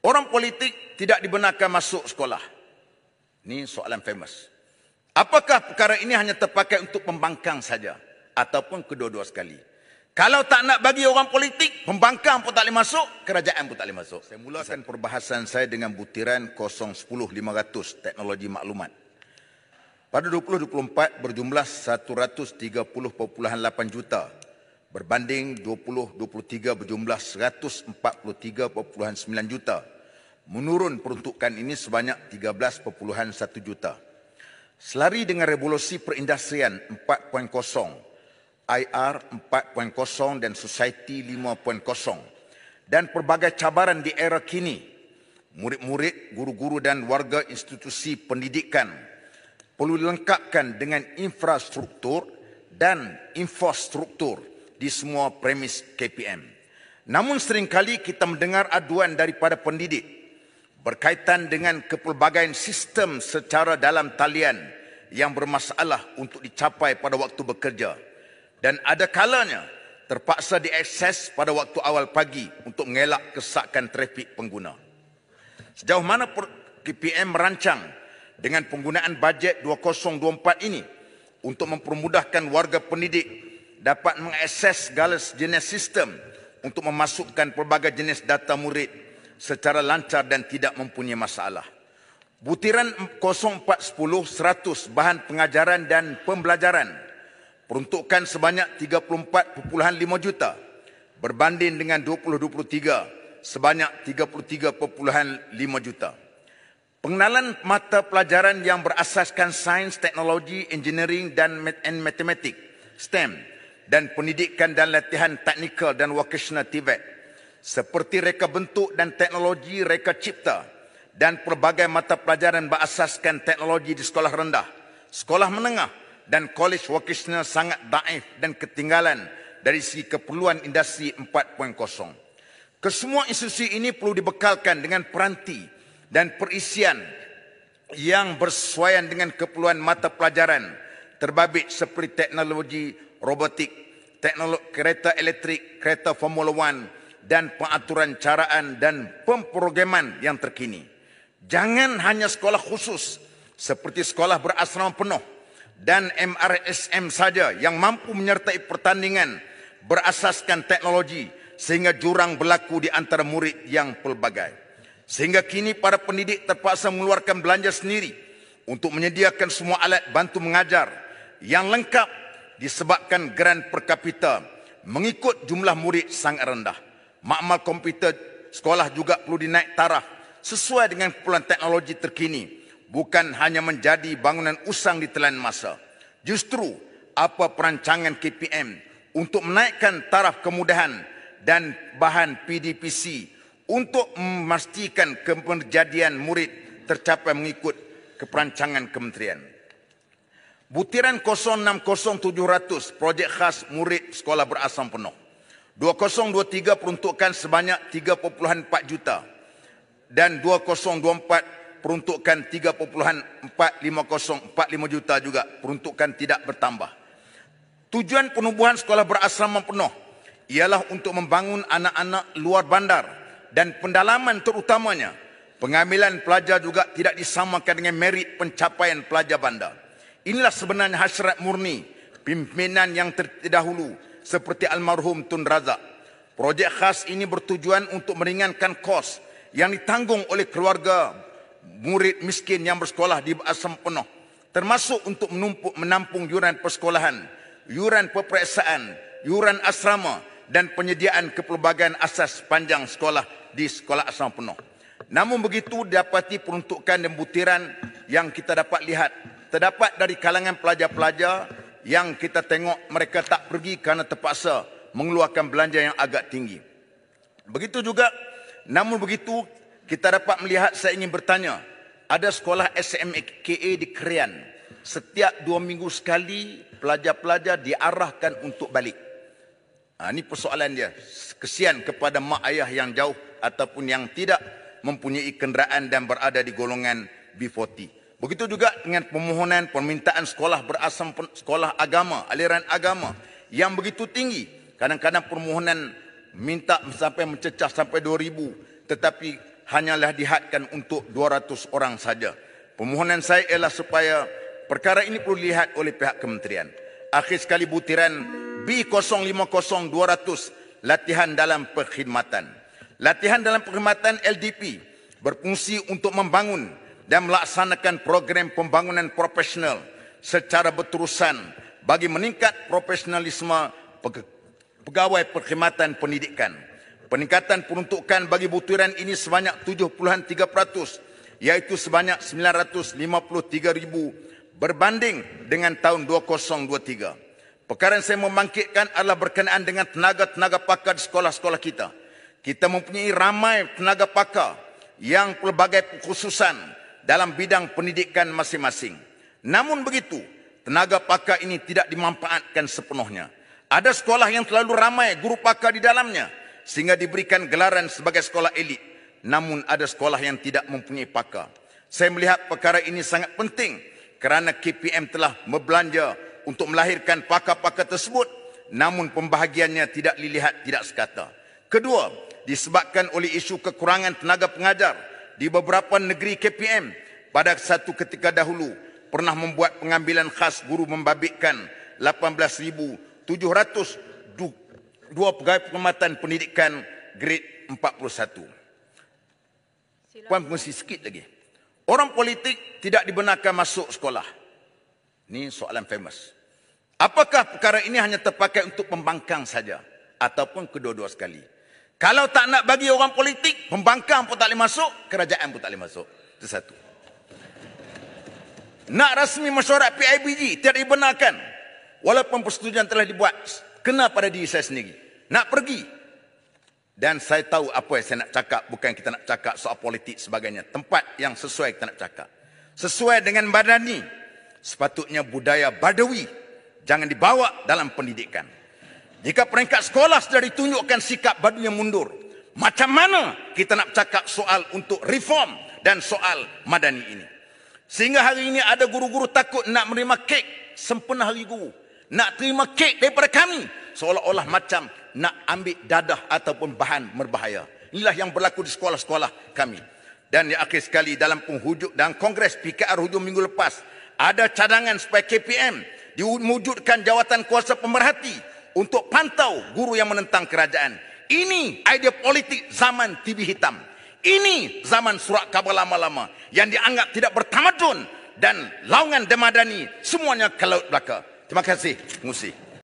Orang politik tidak dibenarkan masuk sekolah. Ini soalan famous. Apakah perkara ini hanya terpakai untuk pembangkang saja? Ataupun kedua-dua sekali? Kalau tak nak bagi orang politik, pembangkang pun tak boleh masuk, kerajaan pun tak boleh masuk. Saya mulakan Kesan. perbahasan saya dengan butiran 010500 teknologi maklumat. Pada 2024 berjumlah 130.8 juta berbanding 2023 berjumlah 143.9 juta. Menurun peruntukan ini sebanyak 13.1 juta. Selari dengan revolusi perindustrian 4.0, IR 4.0 dan Society 5.0 dan pelbagai cabaran di era kini, murid-murid, guru-guru dan warga institusi pendidikan perlu dilengkapkan dengan infrastruktur dan infrastruktur di semua premis KPM. Namun seringkali kita mendengar aduan daripada pendidik berkaitan dengan kepelbagaian sistem secara dalam talian yang bermasalah untuk dicapai pada waktu bekerja dan ada kalanya terpaksa diakses pada waktu awal pagi untuk mengelak kesakan trafik pengguna. Sejauh mana KPM merancang dengan penggunaan bajet 2024 ini untuk mempermudahkan warga pendidik dapat mengakses segala jenis sistem untuk memasukkan pelbagai jenis data murid secara lancar dan tidak mempunyai masalah. Butiran 0410-100 bahan pengajaran dan pembelajaran peruntukkan sebanyak 34.5 juta berbanding dengan 2023 sebanyak 33.5 juta. Pengenalan mata pelajaran yang berasaskan sains, teknologi, engineering dan matematik, STEM, dan pendidikan dan latihan teknikal dan vocational TVET seperti reka bentuk dan teknologi reka cipta dan pelbagai mata pelajaran berasaskan teknologi di sekolah rendah, sekolah menengah dan kolej vocational sangat daif dan ketinggalan dari segi keperluan industri 4.0. Kesemua institusi ini perlu dibekalkan dengan peranti dan perisian yang bersesuaian dengan keperluan mata pelajaran terbabit seperti teknologi robotik, teknologi kereta elektrik, kereta Formula One dan peraturan caraan dan pemprograman yang terkini. Jangan hanya sekolah khusus seperti sekolah berasrama penuh dan MRSM saja yang mampu menyertai pertandingan berasaskan teknologi sehingga jurang berlaku di antara murid yang pelbagai. Sehingga kini para pendidik terpaksa mengeluarkan belanja sendiri untuk menyediakan semua alat bantu mengajar yang lengkap disebabkan grant per kapita mengikut jumlah murid sangat rendah. Makmal komputer sekolah juga perlu dinaik taraf sesuai dengan kumpulan teknologi terkini. Bukan hanya menjadi bangunan usang di telan masa. Justru apa perancangan KPM untuk menaikkan taraf kemudahan dan bahan PDPC untuk memastikan kemerjadian murid tercapai mengikut keperancangan kementerian. Butiran 060700 projek khas murid sekolah berasam penuh. 2023 peruntukkan sebanyak 3.4 juta dan 2024 peruntukkan 3.4504 juta juga peruntukkan tidak bertambah. Tujuan penubuhan sekolah berasrama penuh ialah untuk membangun anak-anak luar bandar dan pendalaman terutamanya pengambilan pelajar juga tidak disamakan dengan merit pencapaian pelajar bandar. Inilah sebenarnya hasrat murni pimpinan yang terdahulu seperti almarhum Tun Razak. Projek khas ini bertujuan untuk meringankan kos yang ditanggung oleh keluarga murid miskin yang bersekolah di Asam Penuh. Termasuk untuk menumpuk, menampung yuran persekolahan, yuran peperiksaan, yuran asrama dan penyediaan kepelbagaian asas panjang sekolah di Sekolah Asam Penuh. Namun begitu dapati peruntukan dan butiran yang kita dapat lihat terdapat dari kalangan pelajar-pelajar yang kita tengok mereka tak pergi kerana terpaksa mengeluarkan belanja yang agak tinggi. Begitu juga, namun begitu kita dapat melihat saya ingin bertanya, ada sekolah SMKA di Kerian. Setiap dua minggu sekali, pelajar-pelajar diarahkan untuk balik. Ha, ini persoalan dia. Kesian kepada mak ayah yang jauh ataupun yang tidak mempunyai kenderaan dan berada di golongan B40. Begitu juga dengan permohonan permintaan sekolah berasam sekolah agama, aliran agama yang begitu tinggi. Kadang-kadang permohonan minta sampai mencecah sampai 2000 tetapi hanyalah dihadkan untuk 200 orang saja. Permohonan saya ialah supaya perkara ini perlu dilihat oleh pihak kementerian. Akhir sekali butiran B050200 latihan dalam perkhidmatan. Latihan dalam perkhidmatan LDP berfungsi untuk membangun dan melaksanakan program pembangunan profesional secara berterusan bagi meningkat profesionalisme pegawai perkhidmatan pendidikan. Peningkatan peruntukan bagi butiran ini sebanyak 73% iaitu sebanyak 953,000 berbanding dengan tahun 2023. Perkara yang saya membangkitkan adalah berkenaan dengan tenaga-tenaga pakar di sekolah-sekolah kita. Kita mempunyai ramai tenaga pakar yang pelbagai khususan dalam bidang pendidikan masing-masing. Namun begitu, tenaga pakar ini tidak dimanfaatkan sepenuhnya. Ada sekolah yang terlalu ramai guru pakar di dalamnya sehingga diberikan gelaran sebagai sekolah elit. Namun ada sekolah yang tidak mempunyai pakar. Saya melihat perkara ini sangat penting kerana KPM telah membelanja untuk melahirkan pakar-pakar tersebut namun pembahagiannya tidak dilihat tidak sekata. Kedua, disebabkan oleh isu kekurangan tenaga pengajar di beberapa negeri KPM pada satu ketika dahulu pernah membuat pengambilan khas guru membabitkan dua pegawai perkhidmatan pendidikan grade 41. Puan mesti sikit lagi. Orang politik tidak dibenarkan masuk sekolah. Ini soalan famous. Apakah perkara ini hanya terpakai untuk pembangkang saja ataupun kedua-dua sekali? Kalau tak nak bagi orang politik, pembangkang pun tak boleh masuk, kerajaan pun tak boleh masuk. Itu satu. Nak rasmi mesyuarat PIBG, tiada dibenarkan. Walaupun persetujuan telah dibuat, kena pada diri saya sendiri. Nak pergi. Dan saya tahu apa yang saya nak cakap, bukan kita nak cakap soal politik sebagainya. Tempat yang sesuai kita nak cakap. Sesuai dengan badan ini, sepatutnya budaya badawi jangan dibawa dalam pendidikan. Jika peringkat sekolah sudah ditunjukkan sikap badunya mundur, macam mana kita nak cakap soal untuk reform dan soal madani ini? Sehingga hari ini ada guru-guru takut nak menerima kek sempena hari guru. Nak terima kek daripada kami. Seolah-olah macam nak ambil dadah ataupun bahan berbahaya. Inilah yang berlaku di sekolah-sekolah kami. Dan yang akhir sekali dalam penghujung dan Kongres PKR hujung minggu lepas. Ada cadangan supaya KPM diwujudkan jawatan kuasa pemerhati untuk pantau guru yang menentang kerajaan. Ini idea politik zaman TV hitam. Ini zaman surat kabar lama-lama yang dianggap tidak bertamadun dan laungan demadani semuanya ke laut belaka. Terima kasih, Musi.